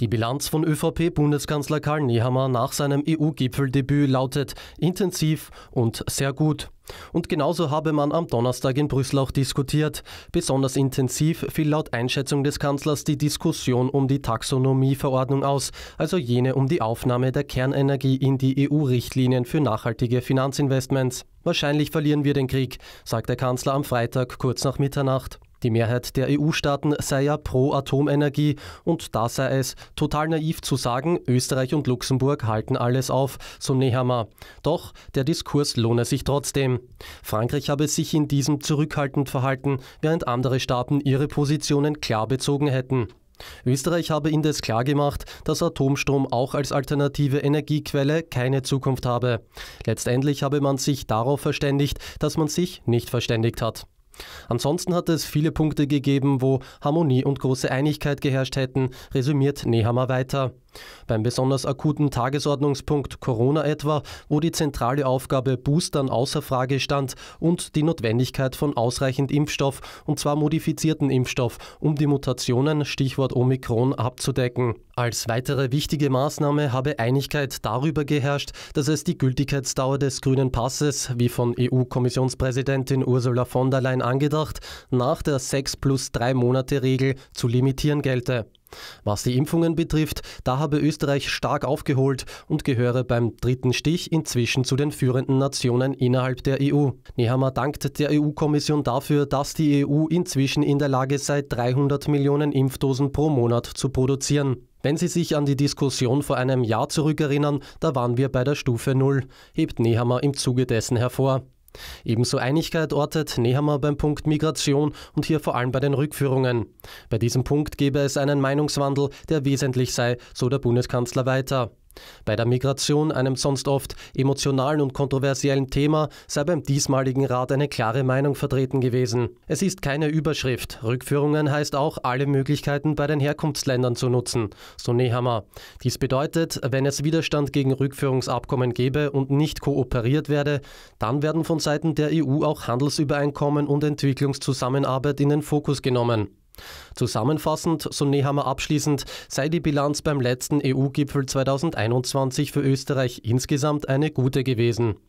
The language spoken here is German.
Die Bilanz von ÖVP-Bundeskanzler Karl Nehammer nach seinem EU-Gipfeldebüt lautet intensiv und sehr gut. Und genauso habe man am Donnerstag in Brüssel auch diskutiert. Besonders intensiv fiel laut Einschätzung des Kanzlers die Diskussion um die Taxonomieverordnung aus, also jene um die Aufnahme der Kernenergie in die EU-Richtlinien für nachhaltige Finanzinvestments. Wahrscheinlich verlieren wir den Krieg, sagt der Kanzler am Freitag kurz nach Mitternacht. Die Mehrheit der EU-Staaten sei ja pro Atomenergie und da sei es total naiv zu sagen, Österreich und Luxemburg halten alles auf, so Nehammer. Doch der Diskurs lohne sich trotzdem. Frankreich habe sich in diesem zurückhaltend verhalten, während andere Staaten ihre Positionen klar bezogen hätten. Österreich habe indes klargemacht, dass Atomstrom auch als alternative Energiequelle keine Zukunft habe. Letztendlich habe man sich darauf verständigt, dass man sich nicht verständigt hat. Ansonsten hat es viele Punkte gegeben, wo Harmonie und große Einigkeit geherrscht hätten, resümiert Nehammer weiter. Beim besonders akuten Tagesordnungspunkt Corona etwa, wo die zentrale Aufgabe Boostern außer Frage stand und die Notwendigkeit von ausreichend Impfstoff, und zwar modifizierten Impfstoff, um die Mutationen, Stichwort Omikron, abzudecken. Als weitere wichtige Maßnahme habe Einigkeit darüber geherrscht, dass es die Gültigkeitsdauer des grünen Passes, wie von EU-Kommissionspräsidentin Ursula von der Leyen angedacht, nach der 6 plus 3 Monate Regel zu limitieren gelte. Was die Impfungen betrifft, da habe Österreich stark aufgeholt und gehöre beim dritten Stich inzwischen zu den führenden Nationen innerhalb der EU. Nehammer dankt der EU-Kommission dafür, dass die EU inzwischen in der Lage sei, 300 Millionen Impfdosen pro Monat zu produzieren. Wenn Sie sich an die Diskussion vor einem Jahr zurückerinnern, da waren wir bei der Stufe 0, hebt Nehammer im Zuge dessen hervor. Ebenso Einigkeit ortet Nehammer beim Punkt Migration und hier vor allem bei den Rückführungen. Bei diesem Punkt gebe es einen Meinungswandel, der wesentlich sei, so der Bundeskanzler weiter. Bei der Migration, einem sonst oft emotionalen und kontroversiellen Thema, sei beim diesmaligen Rat eine klare Meinung vertreten gewesen. Es ist keine Überschrift. Rückführungen heißt auch, alle Möglichkeiten bei den Herkunftsländern zu nutzen, so Nehammer. Dies bedeutet, wenn es Widerstand gegen Rückführungsabkommen gäbe und nicht kooperiert werde, dann werden von Seiten der EU auch Handelsübereinkommen und Entwicklungszusammenarbeit in den Fokus genommen. Zusammenfassend, so Nehammer abschließend, sei die Bilanz beim letzten EU-Gipfel 2021 für Österreich insgesamt eine gute gewesen.